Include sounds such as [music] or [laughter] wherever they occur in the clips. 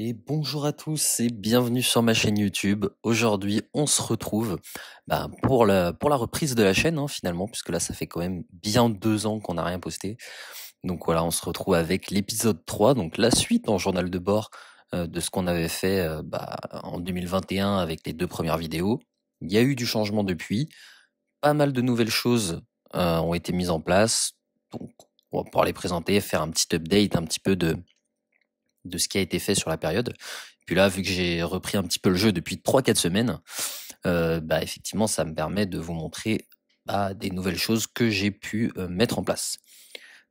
Et bonjour à tous et bienvenue sur ma chaîne YouTube. Aujourd'hui, on se retrouve bah, pour, la, reprise de la chaîne hein, finalement, puisque là, ça fait quand même bien deux ans qu'on n'a rien posté. Donc voilà, on se retrouve avec l'épisode 3, donc la suite en journal de bord euh, de ce qu'on avait fait euh, bah, en 2021 avec les deux premières vidéos. Il y a eu du changement depuis. Pas mal de nouvelles choses euh, ont été mises en place. Donc on va pouvoir les présenter, faire un petit update un petit peu de, de ce qui a été fait sur la période. puis là, vu que j'ai repris un petit peu le jeu depuis 3-4 semaines, euh, bah, effectivement, ça me permet de vous montrer bah, des nouvelles choses que j'ai pu euh, mettre en place.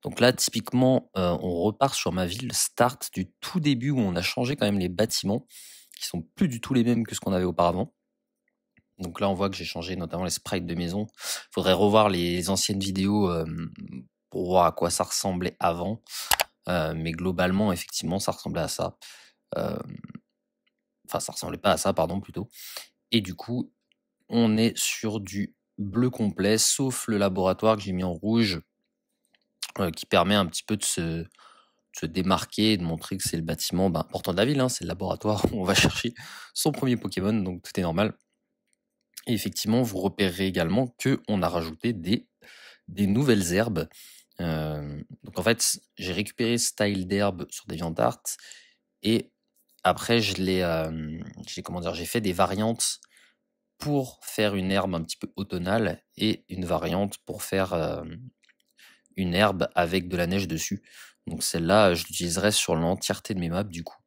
Donc là, typiquement, euh, on repart sur ma ville Start du tout début où on a changé quand même les bâtiments qui sont plus du tout les mêmes que ce qu'on avait auparavant. Donc là, on voit que j'ai changé notamment les sprites de maison. Il faudrait revoir les anciennes vidéos pour voir à quoi ça ressemblait avant. Euh, mais globalement, effectivement, ça ressemblait à ça. Euh, enfin, ça ressemblait pas à ça, pardon, plutôt. Et du coup, on est sur du bleu complet, sauf le laboratoire que j'ai mis en rouge, euh, qui permet un petit peu de se, démarquer et de montrer que c'est le bâtiment ben, important de la ville. Hein, c'est le laboratoire où on va [laughs] chercher son premier Pokémon, donc tout est normal. Et effectivement, vous repérez également qu'on a rajouté des nouvelles herbes donc en fait, j'ai récupéré ce style d'herbe sur des DeviantArt et après, je l'ai, comment dire, j'ai fait des variantes pour faire une herbe un petit peu automnale et une variante pour faire une herbe avec de la neige dessus. Donc celle-là, je l'utiliserai sur l'entièreté de mes maps du coup,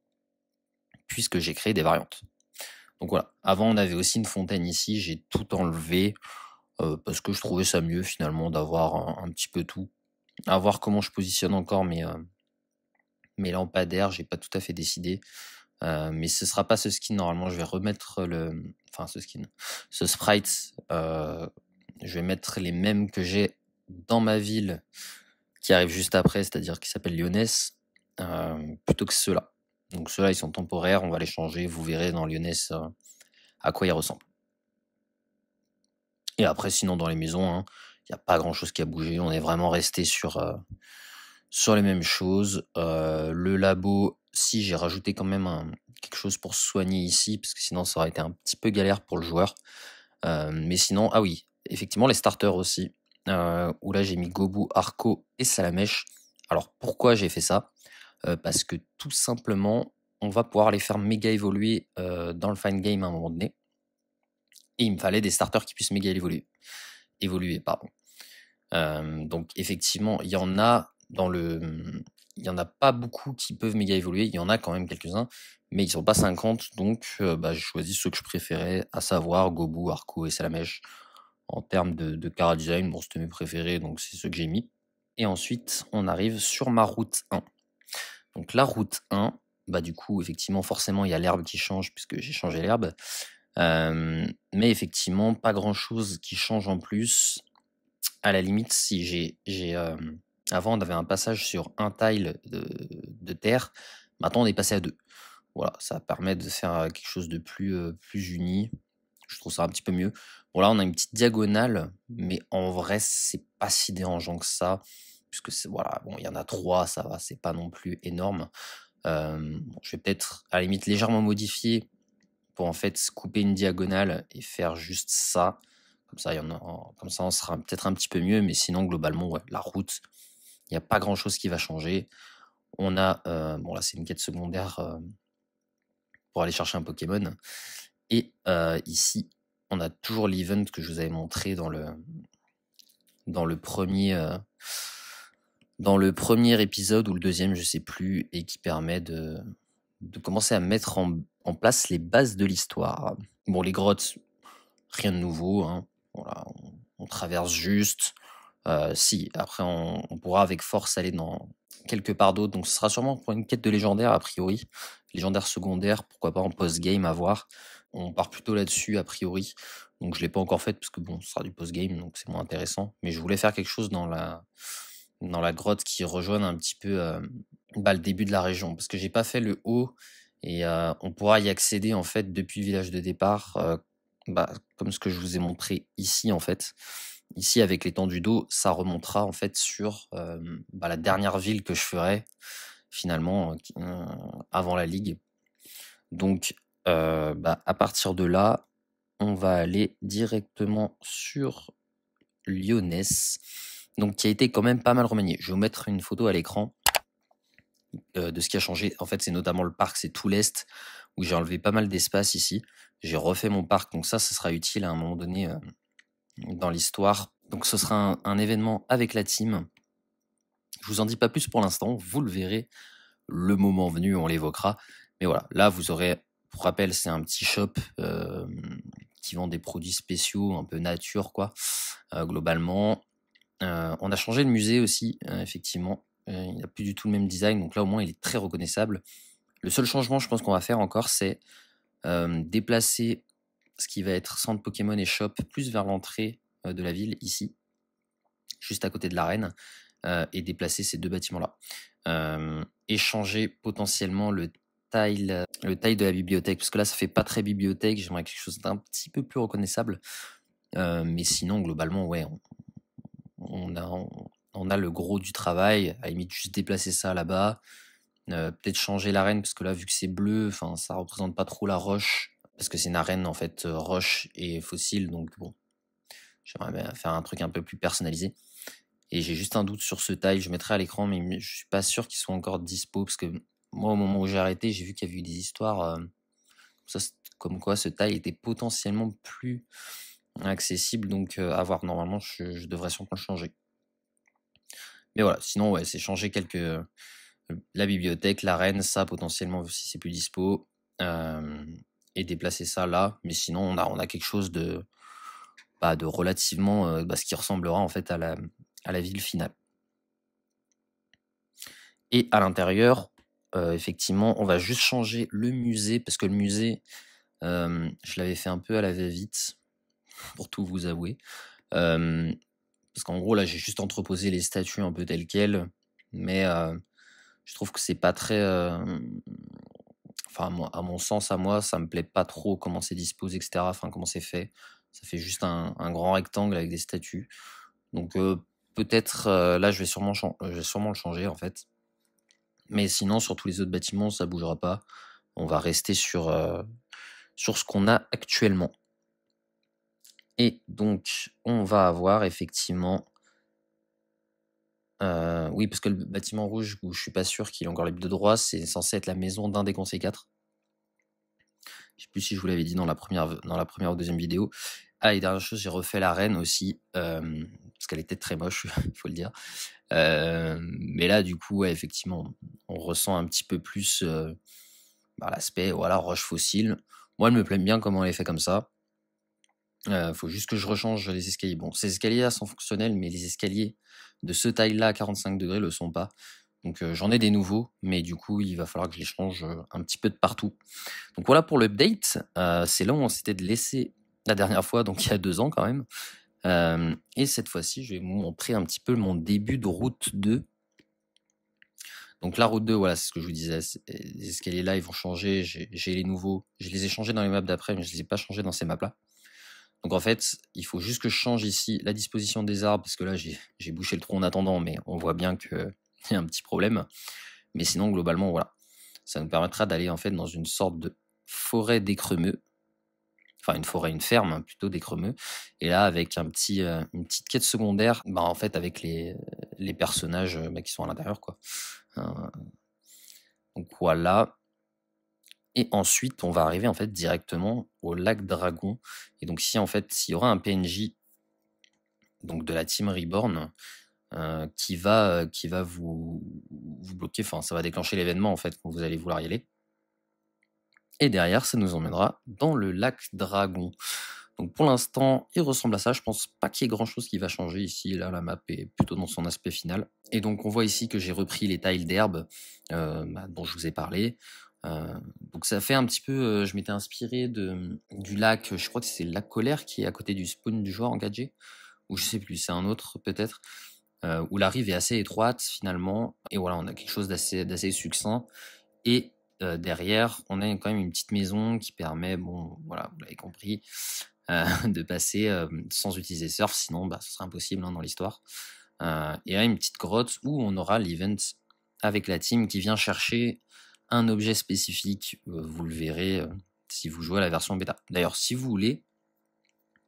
puisque j'ai créé des variantes. Donc voilà. Avant, on avait aussi une fontaine ici. J'ai tout enlevé parce que je trouvais ça mieux finalement d'avoir un, petit peu tout à voir comment je positionne encore mes, euh, mes lampadaires. J'ai pas tout à fait décidé. Euh, mais ce sera pas ce skin normalement. Je vais remettre le, enfin ce skin, ce sprite. Euh, je vais mettre les mêmes que j'ai dans ma ville qui arrive juste après, c'est-à-dire qui s'appelle Lyonesse, plutôt que ceux-là. Donc ceux-là, ils sont temporaires. On va les changer. Vous verrez dans Lyonesse à quoi ils ressemblent. Et après, sinon dans les maisons, hein, il n'y a pas grand-chose qui a bougé. On est vraiment resté sur, euh, sur les mêmes choses. Euh, le labo, si j'ai rajouté quand même quelque chose pour soigner ici, parce que sinon ça aurait été un petit peu galère pour le joueur. Euh, mais sinon, ah oui, effectivement les starters aussi. où là j'ai mis Gobu, Arco et Salamèche. Alors pourquoi j'ai fait ça Parce que tout simplement, on va pouvoir les faire méga évoluer dans le fine game à un moment donné. Et il me fallait des starters qui puissent méga évoluer. Évoluer, pardon donc effectivement, il y en a dans le, mmh, il y en a pas beaucoup qui peuvent méga évoluer. Il y en a quand même quelques-uns, mais ils sont pas 50. Donc bah, j'ai choisi ceux que je préférais, à savoir Gobu, Arco et Salamèche. En termes de, de design, bon c'était mes préférés, donc c'est ceux que j'ai mis. Et ensuite, on arrive sur ma route 1. Donc la route 1, bah du coup effectivement forcément il y a l'herbe qui change puisque j'ai changé l'herbe. mais effectivement, pas grand chose qui change en plus à la limite, si j'ai. avant, on avait un passage sur un tile de, terre. Maintenant, on est passé à deux. Voilà, ça permet de faire quelque chose de plus, plus uni. Je trouve ça un petit peu mieux. Bon, là, on a une petite diagonale, mais en vrai, c'est pas si dérangeant que ça. Puisque, voilà, bon, il y en a trois, ça va, c'est pas non plus énorme. je vais peut-être, à la limite, légèrement modifier pour en fait couper une diagonale et faire juste ça. Comme ça, y comme ça on sera peut-être un petit peu mieux, mais sinon, globalement, la route, il n'y a pas grand-chose qui va changer. On a, euh, bon là, c'est une quête secondaire euh, pour aller chercher un Pokémon. Et euh, ici, on a toujours l'event que je vous avais montré dans le, dans le premier. dans le premier épisode ou le deuxième, je ne sais plus, et qui permet de, de commencer à mettre en, en place les bases de l'histoire. Bon, les grottes, rien de nouveau. Hein on, traverse juste. Euh, si, après, on, pourra avec force aller dans quelque part d'autre. Donc, ce sera sûrement pour une quête de légendaire, a priori. Légendaire secondaire, pourquoi pas en post-game, à voir. On part plutôt là-dessus, a priori. Donc, je ne l'ai pas encore faite, parce que bon, ce sera du post-game, donc c'est moins intéressant. Mais je voulais faire quelque chose dans la, dans la grotte qui rejoigne un petit peu euh, bah, le début de la région. Parce que j'ai pas fait le haut et euh, on pourra y accéder en fait depuis le village de départ bah, comme ce que je vous ai montré ici en fait. Ici avec les temps du dos, ça remontera en fait sur bah, la dernière ville que je ferai finalement euh, avant la ligue. Donc bah, à partir de là, on va aller directement sur Lyonnais, donc qui a été quand même pas mal remanié. Je vais vous mettre une photo à l'écran de ce qui a changé. En fait, c'est notamment le parc, c'est tout l'est j'ai enlevé pas mal d'espace ici. J'ai refait mon parc, donc ça, ça sera utile à un moment donné euh, dans l'histoire. Donc ce sera un, événement avec la team. Je vous en dis pas plus pour l'instant, vous le verrez le moment venu, on l'évoquera. Mais voilà, là vous aurez, pour rappel, c'est un petit shop euh, qui vend des produits spéciaux, un peu nature quoi, euh, globalement. on a changé le musée aussi, effectivement. il n'a plus du tout le même design, donc là au moins il est très reconnaissable. Le seul changement, je pense qu'on va faire encore, c'est euh, déplacer ce qui va être centre Pokémon et shop plus vers l'entrée euh, de la ville, ici, juste à côté de l'arène, euh, et déplacer ces deux bâtiments-là. échanger potentiellement le taille, le de la bibliothèque, parce que là, ça fait pas très bibliothèque, j'aimerais quelque chose d'un petit peu plus reconnaissable. mais sinon, globalement, ouais, on, a, a le gros du travail, à limite, juste déplacer ça là-bas. Euh, peut-être changer l'arène parce que là vu que c'est bleu, enfin ça représente pas trop la roche parce que c'est une arène en fait euh, roche et fossile donc bon. J'aimerais faire un truc un peu plus personnalisé. Et j'ai juste un doute sur ce taille, je mettrai à l'écran mais je suis pas sûr qu'ils soient encore dispo parce que moi au moment où j'ai arrêté, j'ai vu qu'il y avait eu des histoires euh, comme, ça, comme quoi ce taille était potentiellement plus accessible donc à voir normalement je, devrais sûrement le changer. Mais voilà, sinon ouais, c'est changer quelques la bibliothèque, l'arène, ça potentiellement si c'est plus dispo, et déplacer ça là. Mais sinon, on a, on a quelque chose de, pas bah, de relativement, bah, ce qui ressemblera en fait à la, à la ville finale. Et à l'intérieur, effectivement, on va juste changer le musée, parce que le musée, je l'avais fait un peu à la va-vite, pour tout vous avouer. parce qu'en gros, là, j'ai juste entreposé les statues un peu telles quelles, mais je trouve que c'est pas très. Euh, enfin, à mon, sens, à moi, ça me plaît pas trop comment c'est disposé, etc. Enfin, comment c'est fait. Ça fait juste un, grand rectangle avec des statues. Donc, euh, peut-être euh, là, je vais, sûrement vais sûrement le changer en fait. Mais sinon, sur tous les autres bâtiments, ça bougera pas. On va rester sur, sur ce qu'on a actuellement. Et donc, on va avoir effectivement euh, oui, parce que le bâtiment rouge, où je suis pas sûr qu'il est encore les de droits c'est censé être la maison d'un des conseils 4. Je sais plus si je vous l'avais dit dans la première, dans la première ou deuxième vidéo. Ah, et dernière chose, j'ai refait la reine aussi, euh, parce qu'elle était très moche, il [laughs] faut le dire. Euh, mais là, du coup, effectivement, on ressent un petit peu plus bah, l'aspect, voilà, roche fossile. Moi, elle me plaît bien comment elle est faite comme ça. Il euh, faut juste que je rechange les escaliers. Bon, ces escaliers-là sont fonctionnels, mais les escaliers de ce taille-là 45 degrés le sont pas. Donc euh, j'en ai des nouveaux, mais du coup il va falloir que je les change euh, un petit peu de partout. Donc voilà pour l'update. c'est là où on s'était laissé la dernière fois, donc [laughs] il y a deux ans quand même. et cette fois-ci, je vais vous montrer un petit peu mon début de route 2. Donc la route 2, voilà, c'est ce que je vous disais. Les escaliers là, ils vont changer. J'ai les nouveaux. Je les ai changés dans les maps d'après, mais je les ai pas changés dans ces maps-là. Donc en fait, il faut juste que je change ici la disposition des arbres, parce que là j'ai bouché le trou en attendant, mais on voit bien qu'il [laughs] y a un petit problème. Mais sinon, globalement, voilà. Ça nous permettra d'aller en fait dans une sorte de forêt d'écremeux, enfin une forêt, une ferme hein, plutôt d'écremeux. Et là, avec un petit, euh, une petite quête secondaire, bah, en fait avec les, personnages euh, bah, qui sont à l'intérieur. quoi. Hein. donc voilà, et ensuite, on va arriver en fait directement au lac Dragon. Et donc, si en fait, s'il y aura un PNJ donc de la team Reborn euh, qui va euh, qui va vous, bloquer, enfin, ça va déclencher l'événement en fait quand vous allez vouloir y aller. Et derrière, ça nous emmènera dans le lac Dragon. Donc pour l'instant, il ressemble à ça. Je pense pas qu'il y ait grand chose qui va changer ici. Là, la map est plutôt dans son aspect final. Et donc on voit ici que j'ai repris les tiles d'herbe euh, bah, dont je vous ai parlé. Euh, donc ça fait un petit peu, euh, je m'étais inspiré de, du lac, je crois que c'est le lac Colère qui est à côté du spawn du joueur engagé, ou je sais plus, c'est un autre peut-être, euh, où la rive est assez étroite finalement, et voilà, on a quelque chose d'assez, d'assez succinct, et derrière, on a quand même une petite maison qui permet, bon, voilà, vous l'avez compris, [laughs] de passer sans utiliser surf, sinon bah, ce serait impossible hein, dans l'histoire, et là une petite grotte où on aura l'event avec la team qui vient chercher un objet spécifique. Euh, vous le verrez euh, si vous jouez à la version bêta. D'ailleurs, si vous voulez,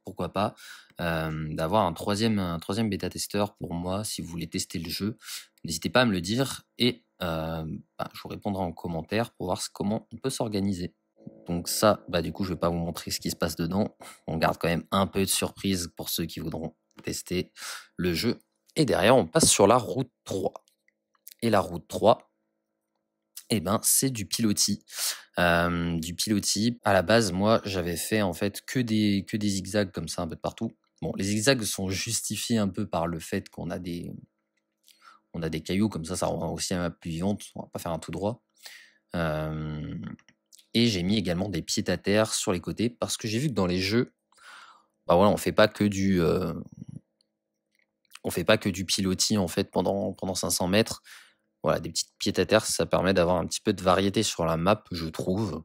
pourquoi pas, euh, d'avoir un troisième, un troisième bêta-testeur pour moi, si vous voulez tester le jeu, n'hésitez pas à me le dire et bah, je vous répondrai en commentaire pour voir comment on peut s'organiser. Donc ça, bah, du coup, je vais pas vous montrer ce qui se passe dedans. On garde quand même un peu de surprise pour ceux qui voudront tester le jeu. Et derrière, on passe sur la route 3. Et la route 3, eh ben, c'est du pilotis. du pilotis. À la base, moi, j'avais fait en fait que des, que des zigzags comme ça un peu de partout. Bon, les zigzags sont justifiés un peu par le fait qu'on a des, on a des cailloux comme ça, ça rend aussi un peu plus vivante. On va pas faire un tout droit. et j'ai mis également des pieds à terre sur les côtés parce que j'ai vu que dans les jeux, bah voilà, on fait pas que du, euh, on fait pas que du pilotis en fait pendant pendant 500 mètres voilà, des petites pieds à terre, ça permet d'avoir un petit peu de variété sur la map, je trouve.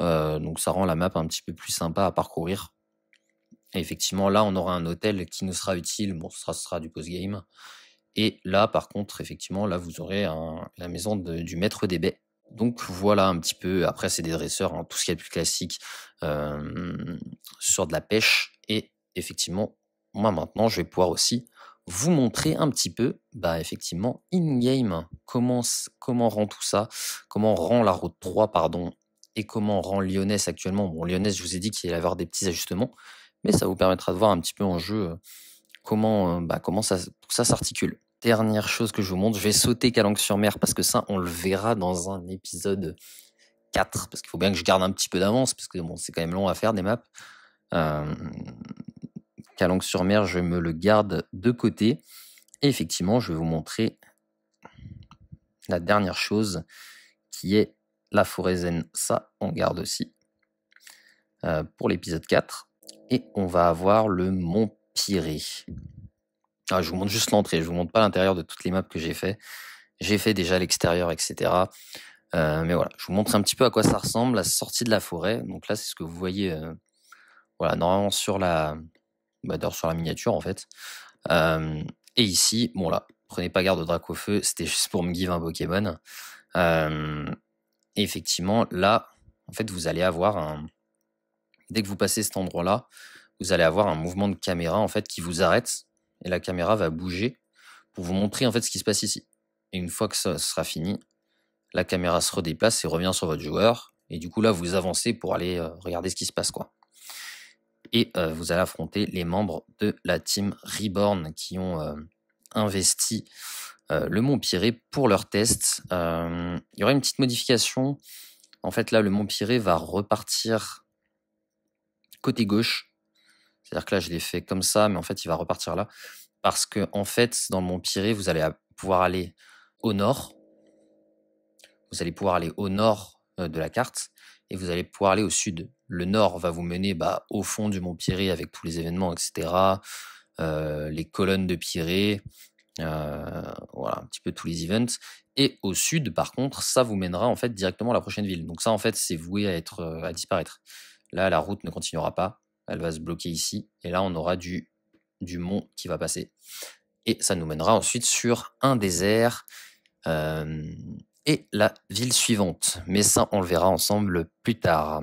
Euh, donc ça rend la map un petit peu plus sympa à parcourir. Et effectivement, là, on aura un hôtel qui nous sera utile. Bon, ce sera, du post-game. Et là, par contre, effectivement, là, vous aurez la maison du maître des baies. Donc voilà un petit peu. Après, c'est des dresseurs, hein, tout ce qui est plus classique euh, sur de la pêche. Et effectivement, moi maintenant, je vais pouvoir aussi vous montrer un petit peu, bah, effectivement, in-game, comment, comment rend tout ça, comment rend la route 3, pardon, et comment rend lyonnaise actuellement. Bon, lyonnaise je vous ai dit qu'il allait avoir des petits ajustements, mais ça vous permettra de voir un petit peu en jeu euh, comment, euh, bah, comment ça, ça s'articule. Dernière chose que je vous montre, je vais sauter Calanque sur mer parce que ça, on le verra dans un épisode 4, parce qu'il faut bien que je garde un petit peu d'avance, parce que bon, c'est quand même long à faire des maps. Euh, Calanque-sur-Mer, je me le garde de côté. Et effectivement, je vais vous montrer la dernière chose qui est la forêt zen. Ça, on garde aussi euh, pour l'épisode 4. Et on va avoir le Mont Piré. Ah, je vous montre juste l'entrée, je vous montre pas l'intérieur de toutes les maps que j'ai fait. J'ai fait déjà l'extérieur, etc. Euh, mais voilà, je vous montre un petit peu à quoi ça ressemble, la sortie de la forêt. Donc là, c'est ce que vous voyez. Euh, voilà, normalement sur la, sur la miniature en fait. et ici, bon là, prenez pas garde au drac au feu, c'était juste pour me give un Pokémon. et effectivement, là, en fait, vous allez avoir un. Dès que vous passez cet endroit-là, vous allez avoir un mouvement de caméra en fait qui vous arrête et la caméra va bouger pour vous montrer en fait ce qui se passe ici. Et une fois que ça sera fini, la caméra se redéplace et revient sur votre joueur. Et du coup, là, vous avancez pour aller euh, regarder ce qui se passe, quoi. Et euh, vous allez affronter les membres de la team Reborn qui ont euh, investi euh, le Mont Piré pour leur test. Il y aura une petite modification. En fait, là, le Mont Piré va repartir côté gauche. C'est-à-dire que là, je l'ai fait comme ça, mais en fait, il va repartir là. Parce que, en fait, dans le Mont Piré, vous allez pouvoir aller au nord. Vous allez pouvoir aller au nord de la carte et vous allez pouvoir aller au sud le nord va vous mener bah, au fond du mont Piré avec tous les événements, etc. Euh, les colonnes de piré euh, voilà, un petit peu tous les events. Et au sud, par contre, ça vous mènera en fait directement à la prochaine ville. Donc ça, en fait, c'est voué à être euh, à disparaître. Là, la route ne continuera pas. Elle va se bloquer ici. Et là, on aura du, mont qui va passer. Et ça nous mènera ensuite sur un désert. et la ville suivante. Mais ça, on le verra ensemble plus tard.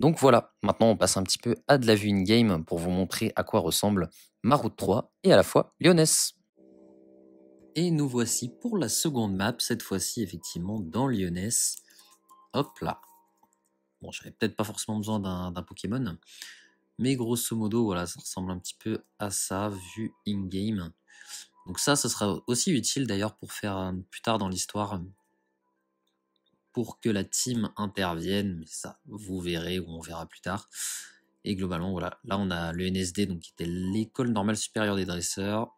Donc voilà, maintenant on passe un petit peu à de la vue in-game pour vous montrer à quoi ressemble ma 3 et à la fois Lyonesse. Et nous voici pour la seconde map, cette fois-ci effectivement dans Lyonesse. Hop là. Bon, j'avais peut-être pas forcément besoin d'un Pokémon, mais grosso modo, voilà, ça ressemble un petit peu à ça, vue in-game. Donc ça, ce sera aussi utile d'ailleurs pour faire euh, plus tard dans l'histoire pour que la team intervienne, mais ça, vous verrez ou on verra plus tard. Et globalement, voilà, là on a le NSD, donc qui était l'école normale supérieure des dresseurs,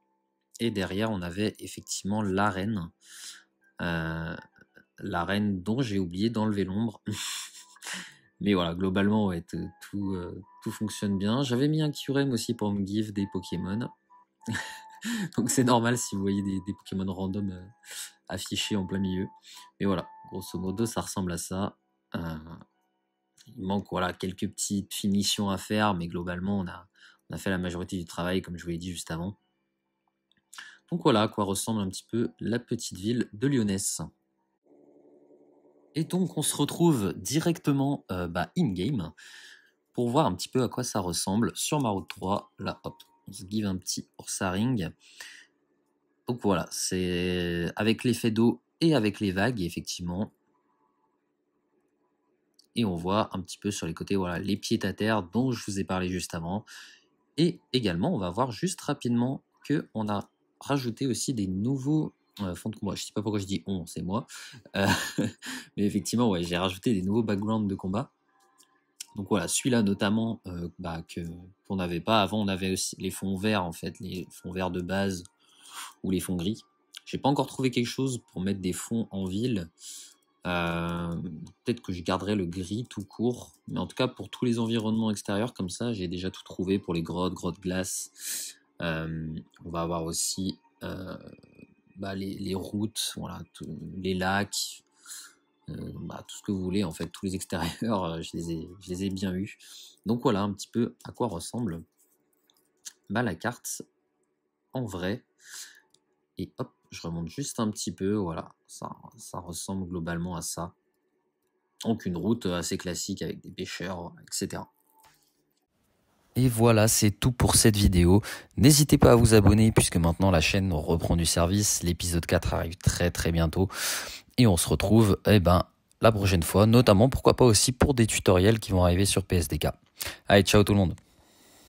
et derrière on avait effectivement l'arène, euh, l'arène dont j'ai oublié d'enlever l'ombre. [laughs] mais voilà, globalement, tout, euh, tout fonctionne bien. J'avais mis un QRM aussi pour me give des Pokémon. [laughs] donc c'est normal si vous voyez des, Pokémon random euh, affichés en plein milieu. Mais voilà, Grosso modo, ça ressemble à ça. Euh, il manque voilà, quelques petites finitions à faire, mais globalement, on a, a fait la majorité du travail, comme je vous l'ai dit juste avant. Donc voilà à quoi ressemble un petit peu la petite ville de Lyonnais. Et donc on se retrouve directement euh, bah, in-game pour voir un petit peu à quoi ça ressemble sur ma route 3. Là, hop, on se give un petit hors-saring. Donc voilà, c'est avec l'effet d'eau et avec les vagues, effectivement. Et on voit un petit peu sur les côtés, voilà, les pieds à terre dont je vous ai parlé juste avant. Et également, on va voir juste rapidement que on a rajouté aussi des nouveaux euh, fonds de combat. Je ne sais pas pourquoi je dis on, c'est moi. Euh, [laughs] mais effectivement, ouais, j'ai rajouté des nouveaux backgrounds de combat. Donc voilà, celui-là notamment, euh, bah, que, qu'on n'avait pas. Avant, on avait aussi les fonds verts, en fait, les fonds verts de base ou les fonds gris. J'ai pas encore trouvé quelque chose pour mettre des fonds en ville. Euh, peut-être que je garderai le gris tout court. Mais en tout cas, pour tous les environnements extérieurs comme ça, j'ai déjà tout trouvé pour les grottes, grottes glaces. Euh, on va avoir aussi euh, bah, les, routes, voilà, les lacs, bah, tout ce que vous voulez en fait, tous les extérieurs, je les, ai, bien eus. Donc voilà un petit peu à quoi ressemble bah, la carte en vrai. Et hop, je remonte juste un petit peu, voilà. Ça, ça ressemble globalement à ça. Donc une route euh, assez classique avec des pêcheurs, etc. Et voilà, c'est tout pour cette vidéo. N'hésitez pas à vous abonner puisque maintenant la chaîne reprend du service. L'épisode 4 arrive très très bientôt. Et on se retrouve eh ben, la prochaine fois, notamment pourquoi pas aussi pour des tutoriels qui vont arriver sur PSDK. Allez, ciao tout le monde